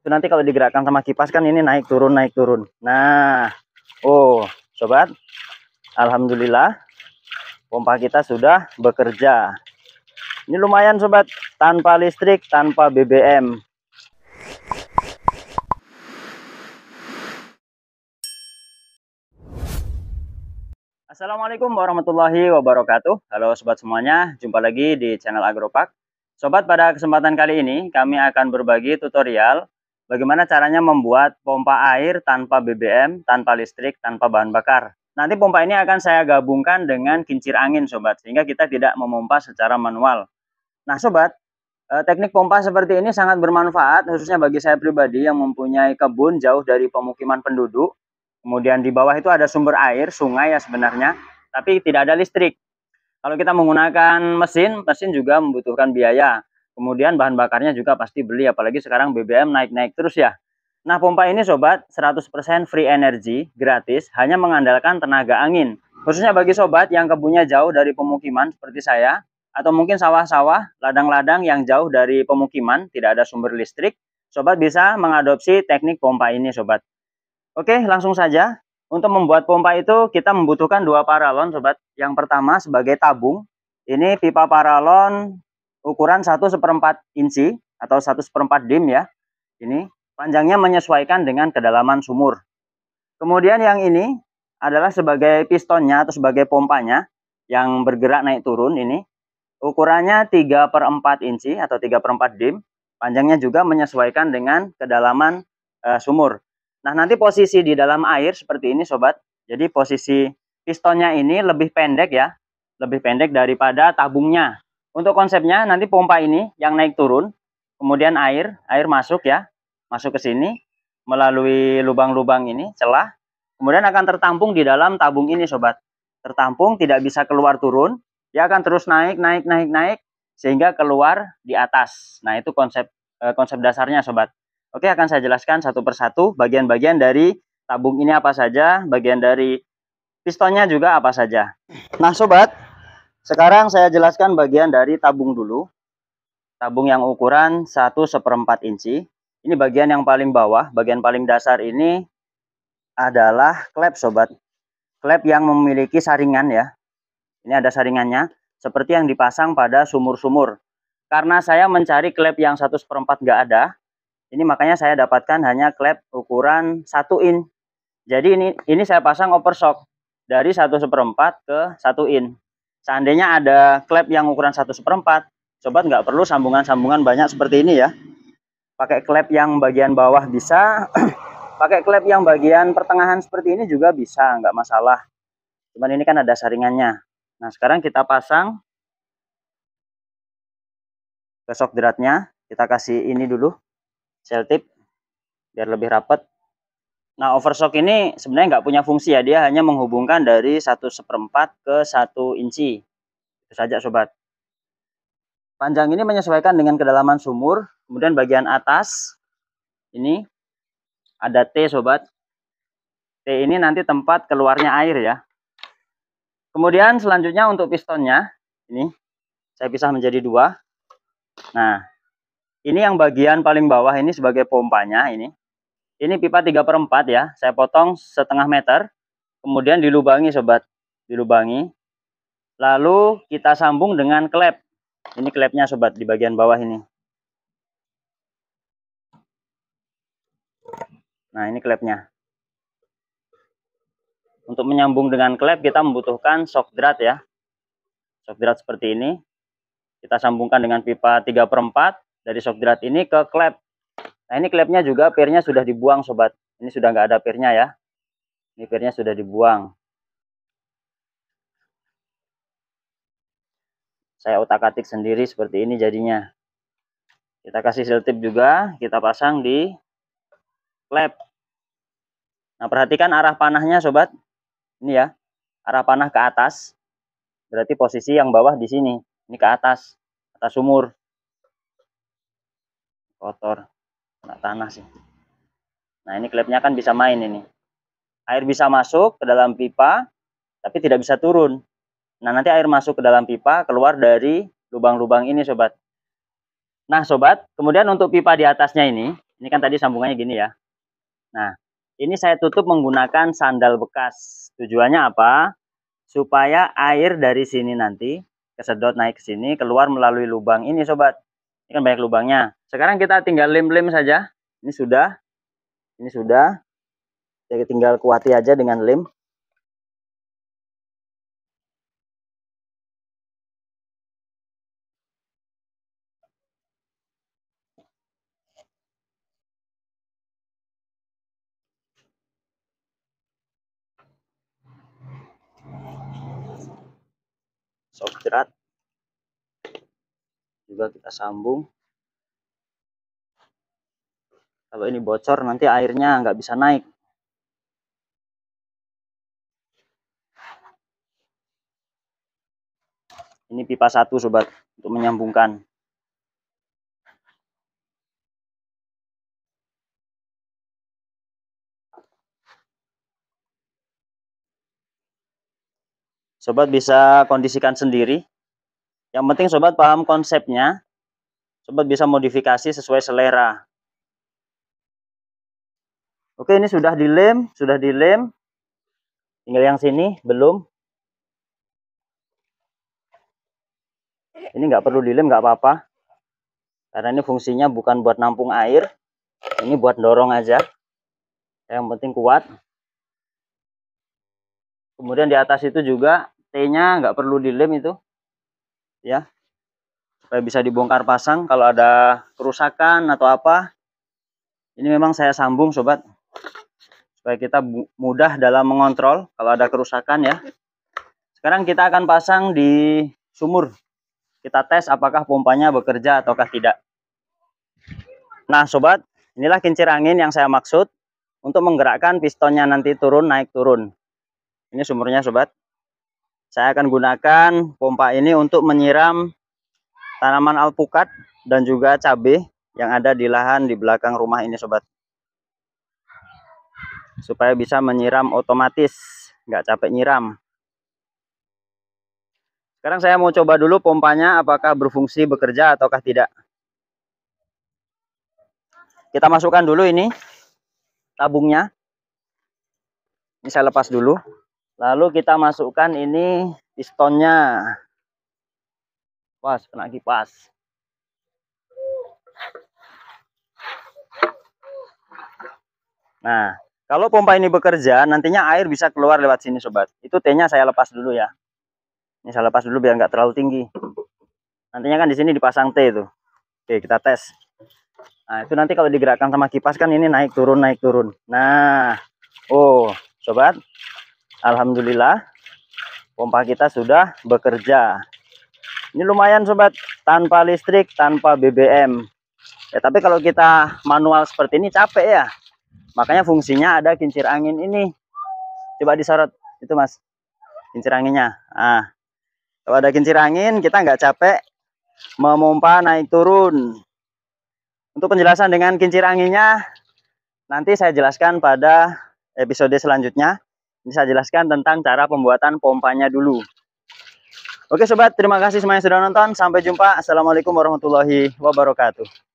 itu nanti kalau digerakkan sama kipas kan ini naik turun naik turun nah oh sobat Alhamdulillah pompa kita sudah bekerja ini lumayan sobat tanpa listrik tanpa BBM Assalamualaikum warahmatullahi wabarakatuh Halo sobat semuanya jumpa lagi di channel Agropak Sobat pada kesempatan kali ini kami akan berbagi tutorial bagaimana caranya membuat pompa air tanpa BBM, tanpa listrik, tanpa bahan bakar. Nanti pompa ini akan saya gabungkan dengan kincir angin sobat, sehingga kita tidak memompa secara manual. Nah sobat, eh, teknik pompa seperti ini sangat bermanfaat khususnya bagi saya pribadi yang mempunyai kebun jauh dari pemukiman penduduk. Kemudian di bawah itu ada sumber air, sungai ya sebenarnya, tapi tidak ada listrik. Kalau kita menggunakan mesin, mesin juga membutuhkan biaya. Kemudian bahan bakarnya juga pasti beli, apalagi sekarang BBM naik-naik terus ya. Nah pompa ini sobat 100% free energy, gratis, hanya mengandalkan tenaga angin. Khususnya bagi sobat yang kebunnya jauh dari pemukiman seperti saya, atau mungkin sawah-sawah, ladang-ladang yang jauh dari pemukiman, tidak ada sumber listrik, sobat bisa mengadopsi teknik pompa ini sobat. Oke langsung saja, untuk membuat pompa itu kita membutuhkan dua paralon sobat. Yang pertama sebagai tabung, ini pipa paralon ukuran 1 seperempat inci atau 1 seperempat dim ya. Ini panjangnya menyesuaikan dengan kedalaman sumur. Kemudian yang ini adalah sebagai pistonnya atau sebagai pompanya yang bergerak naik turun ini. Ukurannya 3 per 4 inci atau 3 per 4 dim. Panjangnya juga menyesuaikan dengan kedalaman e, sumur. Nah nanti posisi di dalam air seperti ini sobat. Jadi posisi pistonnya ini lebih pendek ya. Lebih pendek daripada tabungnya untuk konsepnya nanti pompa ini yang naik turun, kemudian air, air masuk ya, masuk ke sini melalui lubang-lubang ini, celah, kemudian akan tertampung di dalam tabung ini sobat. Tertampung tidak bisa keluar turun, dia akan terus naik, naik, naik, naik sehingga keluar di atas. Nah, itu konsep eh, konsep dasarnya sobat. Oke, akan saya jelaskan satu persatu bagian-bagian dari tabung ini apa saja, bagian dari pistonnya juga apa saja. Nah, sobat, sekarang saya jelaskan bagian dari tabung dulu. Tabung yang ukuran 1 seperempat inci. Ini bagian yang paling bawah, bagian paling dasar ini adalah klep sobat. Klep yang memiliki saringan ya. Ini ada saringannya, seperti yang dipasang pada sumur-sumur. Karena saya mencari klep yang 1 seperempat nggak ada, ini makanya saya dapatkan hanya klep ukuran 1 in. Jadi ini ini saya pasang overshock dari 1 seperempat ke 1 in. Seandainya ada klep yang ukuran 1 seperempat, sobat nggak perlu sambungan-sambungan banyak seperti ini ya. Pakai klep yang bagian bawah bisa, pakai klep yang bagian pertengahan seperti ini juga bisa, nggak masalah. Cuman ini kan ada saringannya. Nah sekarang kita pasang besok deratnya. Kita kasih ini dulu, sel tip, biar lebih rapat. Nah, overshock ini sebenarnya nggak punya fungsi ya, dia hanya menghubungkan dari satu seperempat ke satu inci. Itu saja sobat. Panjang ini menyesuaikan dengan kedalaman sumur, kemudian bagian atas ini ada T sobat. T ini nanti tempat keluarnya air ya. Kemudian selanjutnya untuk pistonnya, ini saya pisah menjadi dua. Nah, ini yang bagian paling bawah ini sebagai pompanya ini. Ini pipa 3 per 4 ya. Saya potong setengah meter. Kemudian dilubangi sobat. Dilubangi. Lalu kita sambung dengan klep. Ini klepnya sobat di bagian bawah ini. Nah ini klepnya. Untuk menyambung dengan klep kita membutuhkan shock drat ya. Shock drat seperti ini. Kita sambungkan dengan pipa 3 per 4 dari shock drat ini ke klep Nah ini klepnya juga pirnya sudah dibuang sobat. Ini sudah nggak ada pirnya ya. Ini pirnya sudah dibuang. Saya otak-atik sendiri seperti ini jadinya. Kita kasih seal tip juga, kita pasang di klep. Nah perhatikan arah panahnya sobat. Ini ya, arah panah ke atas. Berarti posisi yang bawah di sini. Ini ke atas, atas sumur. Kotor tanah sih nah ini klepnya kan bisa main ini air bisa masuk ke dalam pipa tapi tidak bisa turun nah nanti air masuk ke dalam pipa keluar dari lubang-lubang ini sobat nah sobat kemudian untuk pipa di atasnya ini ini kan tadi sambungannya gini ya nah ini saya tutup menggunakan sandal bekas tujuannya apa supaya air dari sini nanti kesedot naik ke sini keluar melalui lubang ini sobat ini kan banyak lubangnya. Sekarang kita tinggal lem-lem saja. Ini sudah. Ini sudah. Jadi tinggal kuati aja dengan lem. Soft jerat juga kita sambung kalau ini bocor nanti airnya nggak bisa naik ini pipa satu sobat untuk menyambungkan sobat bisa kondisikan sendiri yang penting sobat paham konsepnya. Sobat bisa modifikasi sesuai selera. Oke, ini sudah dilem, sudah dilem. Tinggal yang sini belum. Ini nggak perlu dilem, nggak apa-apa. Karena ini fungsinya bukan buat nampung air, ini buat dorong aja. Yang penting kuat. Kemudian di atas itu juga T-nya nggak perlu dilem itu, ya supaya bisa dibongkar pasang kalau ada kerusakan atau apa ini memang saya sambung sobat supaya kita mudah dalam mengontrol kalau ada kerusakan ya sekarang kita akan pasang di sumur kita tes apakah pompanya bekerja ataukah tidak nah sobat inilah kincir angin yang saya maksud untuk menggerakkan pistonnya nanti turun naik turun ini sumurnya sobat saya akan gunakan pompa ini untuk menyiram tanaman alpukat dan juga cabai yang ada di lahan di belakang rumah ini sobat. Supaya bisa menyiram otomatis, nggak capek nyiram. Sekarang saya mau coba dulu pompanya apakah berfungsi bekerja ataukah tidak. Kita masukkan dulu ini tabungnya. Ini saya lepas dulu. Lalu kita masukkan ini pistonnya. Pas, kena kipas. Nah, kalau pompa ini bekerja, nantinya air bisa keluar lewat sini, sobat. Itu T-nya saya lepas dulu ya. Ini saya lepas dulu biar nggak terlalu tinggi. Nantinya kan di sini dipasang T itu. Oke, kita tes. Nah, itu nanti kalau digerakkan sama kipas kan ini naik turun, naik turun. Nah, oh, sobat, Alhamdulillah pompa kita sudah bekerja. Ini lumayan sobat, tanpa listrik, tanpa BBM. Ya tapi kalau kita manual seperti ini capek ya. Makanya fungsinya ada kincir angin ini. Coba disorot itu mas, kincir anginnya. Ah, kalau ada kincir angin kita nggak capek memompa naik turun. Untuk penjelasan dengan kincir anginnya nanti saya jelaskan pada episode selanjutnya. Ini saya jelaskan tentang cara pembuatan pompanya dulu. Oke sobat, terima kasih semuanya sudah nonton. Sampai jumpa. Assalamualaikum warahmatullahi wabarakatuh.